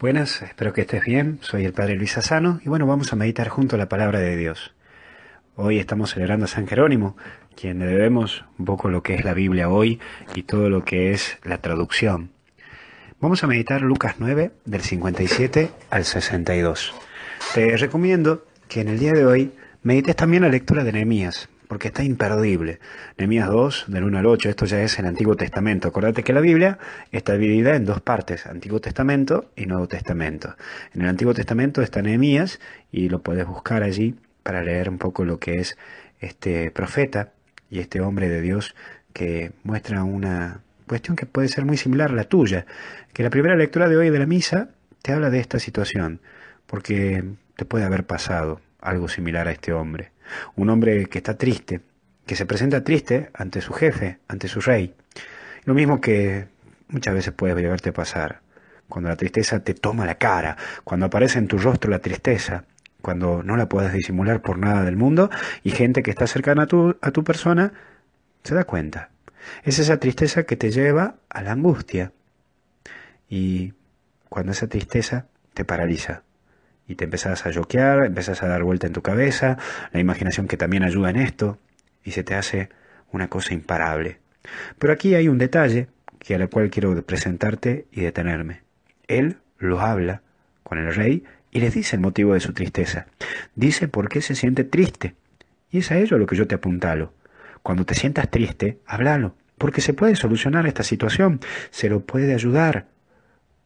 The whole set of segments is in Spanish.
Buenas, espero que estés bien. Soy el Padre Luis Asano y bueno, vamos a meditar junto a la palabra de Dios. Hoy estamos celebrando a San Jerónimo, quien le debemos un poco lo que es la Biblia hoy y todo lo que es la traducción. Vamos a meditar Lucas 9 del 57 al 62. Te recomiendo que en el día de hoy medites también la lectura de Nehemías, porque está imperdible. Nehemías 2, del 1 al 8, esto ya es el Antiguo Testamento. Acordate que la Biblia está dividida en dos partes, Antiguo Testamento y Nuevo Testamento. En el Antiguo Testamento está Nehemías y lo puedes buscar allí para leer un poco lo que es este profeta y este hombre de Dios que muestra una cuestión que puede ser muy similar a la tuya, que la primera lectura de hoy de la misa te habla de esta situación, porque te puede haber pasado algo similar a este hombre un hombre que está triste, que se presenta triste ante su jefe, ante su rey. Lo mismo que muchas veces puede llegarte a pasar, cuando la tristeza te toma la cara, cuando aparece en tu rostro la tristeza, cuando no la puedes disimular por nada del mundo y gente que está cercana a tu persona se da cuenta. Es esa tristeza que te lleva a la angustia y cuando esa tristeza te paraliza y te empezás a yoquear, empezás a dar vuelta en tu cabeza, la imaginación que también ayuda en esto, y se te hace una cosa imparable. Pero aquí hay un detalle que a la cual quiero presentarte y detenerme. Él lo habla con el rey y les dice el motivo de su tristeza. Dice por qué se siente triste. Y es a ello a lo que yo te apuntalo. Cuando te sientas triste, háblalo, porque se puede solucionar esta situación, se lo puede ayudar,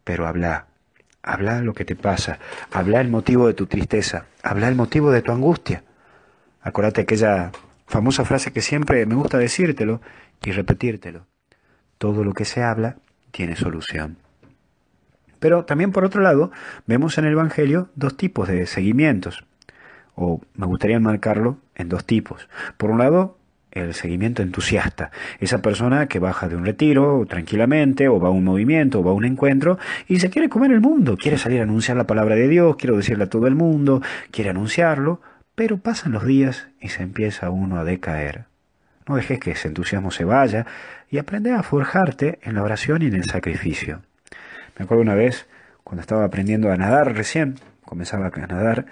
pero habla. Habla lo que te pasa, habla el motivo de tu tristeza, habla el motivo de tu angustia. Acordate aquella famosa frase que siempre me gusta decírtelo y repetírtelo. Todo lo que se habla tiene solución. Pero también por otro lado, vemos en el Evangelio dos tipos de seguimientos, o me gustaría marcarlo en dos tipos. Por un lado, el seguimiento entusiasta. Esa persona que baja de un retiro tranquilamente, o va a un movimiento, o va a un encuentro, y se quiere comer el mundo, quiere salir a anunciar la palabra de Dios, quiere decirle a todo el mundo, quiere anunciarlo, pero pasan los días y se empieza uno a decaer. No dejes que ese entusiasmo se vaya y aprende a forjarte en la oración y en el sacrificio. Me acuerdo una vez, cuando estaba aprendiendo a nadar recién, comenzaba a nadar,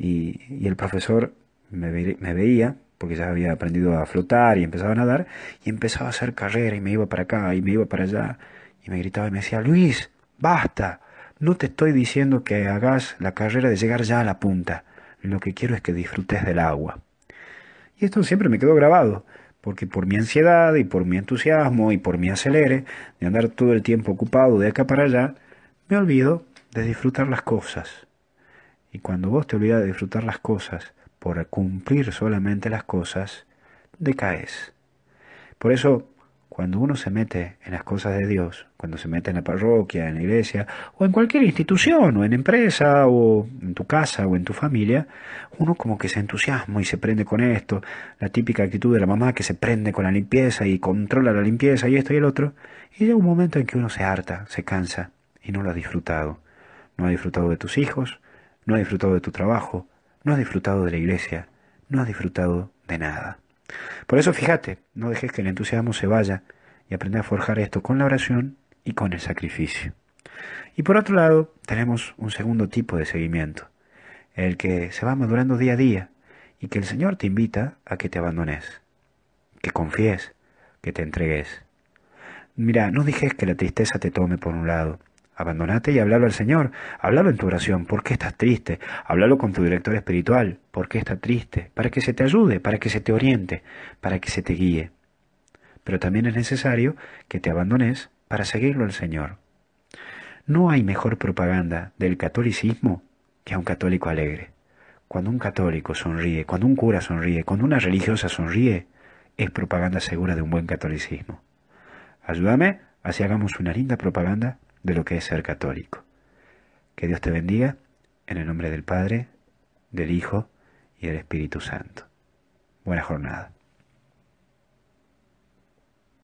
y, el profesor me veía porque ya había aprendido a flotar y empezaba a nadar, y empezaba a hacer carrera y me iba para acá y me iba para allá, y me gritaba y me decía, Luis, basta, no te estoy diciendo que hagas la carrera de llegar ya a la punta, lo que quiero es que disfrutes del agua. Y esto siempre me quedó grabado, porque por mi ansiedad y por mi entusiasmo y por mi acelere de andar todo el tiempo ocupado de acá para allá, me olvido de disfrutar las cosas. Y cuando vos te olvidas de disfrutar las cosas, por cumplir solamente las cosas, decaes. Por eso, cuando uno se mete en las cosas de Dios, cuando se mete en la parroquia, en la iglesia, o en cualquier institución, o en empresa, o en tu casa, o en tu familia, uno como que se entusiasma y se prende con esto, la típica actitud de la mamá que se prende con la limpieza y controla la limpieza y esto y el otro, y llega un momento en que uno se harta, se cansa, y no lo ha disfrutado. No ha disfrutado de tus hijos, no ha disfrutado de tu trabajo, no has disfrutado de la iglesia, no has disfrutado de nada. Por eso fíjate, no dejes que el entusiasmo se vaya y aprende a forjar esto con la oración y con el sacrificio. Y por otro lado, tenemos un segundo tipo de seguimiento, el que se va madurando día a día y que el Señor te invita a que te abandones, que confíes, que te entregues. Mira, no dejes que la tristeza te tome por un lado, Abandonate y hablalo al Señor. háblalo en tu oración. ¿Por qué estás triste? Hablalo con tu director espiritual. ¿Por qué estás triste? Para que se te ayude, para que se te oriente, para que se te guíe. Pero también es necesario que te abandones para seguirlo al Señor. No hay mejor propaganda del catolicismo que a un católico alegre. Cuando un católico sonríe, cuando un cura sonríe, cuando una religiosa sonríe, es propaganda segura de un buen catolicismo. Ayúdame, así hagamos una linda propaganda de lo que es ser católico. Que Dios te bendiga en el nombre del Padre, del Hijo y del Espíritu Santo. Buena jornada.